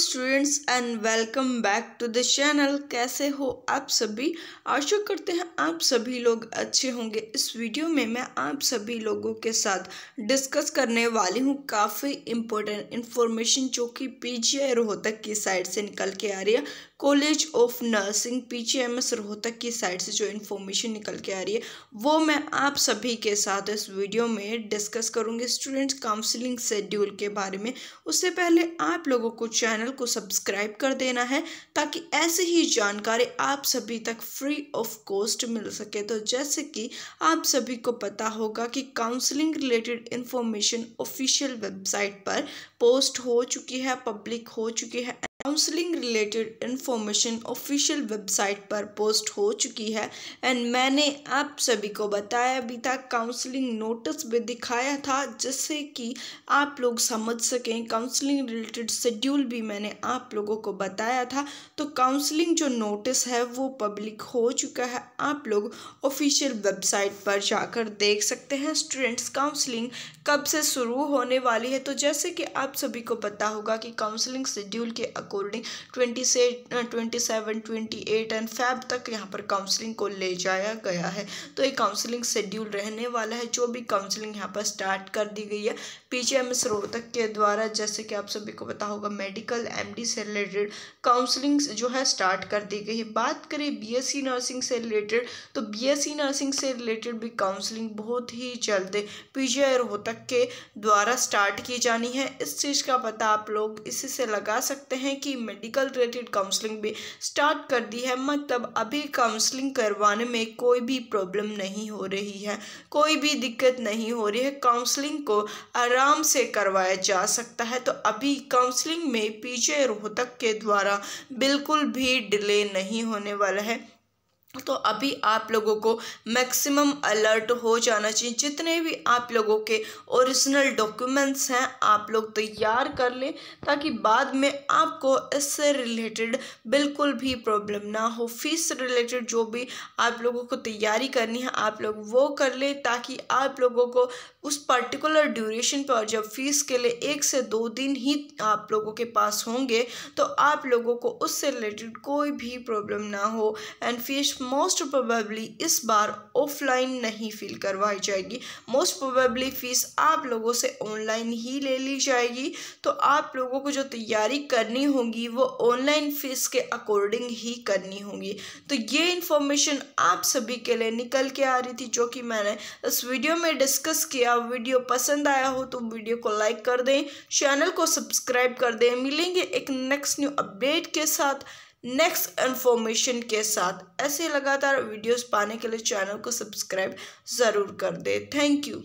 students and welcome back to the channel कैसे हो आप सभी आशा करते हैं आप सभी लोग अच्छे होंगे इस वीडियो में मैं आप सभी लोगों के साथ डिस्कस करने वाली हूँ काफ़ी इम्पोर्टेंट इन्फॉर्मेशन जो कि पी जी आई रोहतक की साइड से निकल के आ रही है college of nursing P G M S Rohtak की साइड से जो इन्फॉर्मेशन निकल के आ रही है वो मैं आप सभी के साथ इस वीडियो में डिस्कस करूँगी स्टूडेंट्स काउंसलिंग शेड्यूल के बारे में उससे पहले आप लोगों को चैनल को सब्सक्राइब कर देना है ताकि ऐसी ही जानकारी आप सभी तक फ्री ऑफ कॉस्ट मिल सके तो जैसे कि आप सभी को पता होगा कि counselling related information official website पर पोस्ट हो चुकी है पब्लिक हो चुकी है counselling related information official website पर पोस्ट हो चुकी है एंड मैंने आप सभी को बताया भी था काउंसलिंग नोटिस भी दिखाया था जिससे कि आप लोग समझ सकें काउंसलिंग रिलेटेड शेड्यूल भी मैंने आप लोगों को बताया था तो काउंसलिंग जो नोटिस है वो पब्लिक हो चुका है आप लोग ऑफिशियल वेबसाइट पर जाकर देख सकते हैं स्टूडेंट्स काउंसलिंग कब से शुरू होने वाली है तो जैसे कि आप सभी को पता होगा कि काउंसलिंग शेड्यूल के अकॉर्डिंग अकॉर्डिंग ट्वेंटी से twenty seven twenty eight and Feb तक यहाँ पर काउंसलिंग को ले जाया गया है तो ये काउंसलिंग शेड्यूल रहने वाला है जो भी काउंसलिंग यहाँ पर स्टार्ट कर दी गई है पीजीएमएस रोहतक के द्वारा जैसे कि आप सभी को पता होगा मेडिकल एमडी से रिलेटेड काउंसलिंग जो है स्टार्ट कर दी गई है बात करें बीएससी नर्सिंग से रिलेटेड तो बीएससी नर्सिंग से रिलेटेड भी काउंसलिंग बहुत ही जल्द पीजीआई रोहतक के द्वारा स्टार्ट की जानी है इस चीज़ का पता आप लोग इसी से लगा सकते हैं कि की मेडिकल रिलेटेड काउंसलिंग भी स्टार्ट कर दी है मतलब अभी काउंसलिंग करवाने में कोई भी प्रॉब्लम नहीं हो रही है कोई भी दिक्कत नहीं हो रही है काउंसलिंग को आराम से करवाया जा सकता है तो अभी काउंसलिंग में पीजे रोहतक के द्वारा बिल्कुल भी डिले नहीं होने वाला है तो अभी आप लोगों को मैक्सिमम अलर्ट हो जाना चाहिए जितने भी आप लोगों के ओरिजिनल डॉक्यूमेंट्स हैं आप लोग तैयार कर लें ताकि बाद में आपको इससे रिलेटेड बिल्कुल भी प्रॉब्लम ना हो फीस रिलेटेड जो भी आप लोगों को तैयारी करनी है आप लोग वो कर लें ताकि आप लोगों को उस पर्टिकुलर ड्यूरेशन पर जब फीस के लिए एक से दो दिन ही आप लोगों के पास होंगे तो आप लोगों को उससे रिलेटेड कोई भी प्रॉब्लम ना हो एंड फीस मोस्ट प्रोबेबली इस बार ऑफलाइन नहीं फिल करवाई जाएगी मोस्ट प्रोबेबली फ़ीस आप लोगों से ऑनलाइन ही ले ली जाएगी तो आप लोगों को जो तैयारी करनी होगी वो ऑनलाइन फ़ीस के अकॉर्डिंग ही करनी होगी तो ये इन्फॉर्मेशन आप सभी के लिए निकल के आ रही थी जो कि मैंने इस वीडियो में डिस्कस किया वीडियो पसंद आया हो तो वीडियो को लाइक कर दें चैनल को सब्सक्राइब कर दें मिलेंगे एक नेक्स्ट न्यू अपडेट के साथ नेक्स्ट इन्फॉर्मेशन के साथ ऐसे लगातार वीडियोस पाने के लिए चैनल को सब्सक्राइब ज़रूर कर दे थैंक यू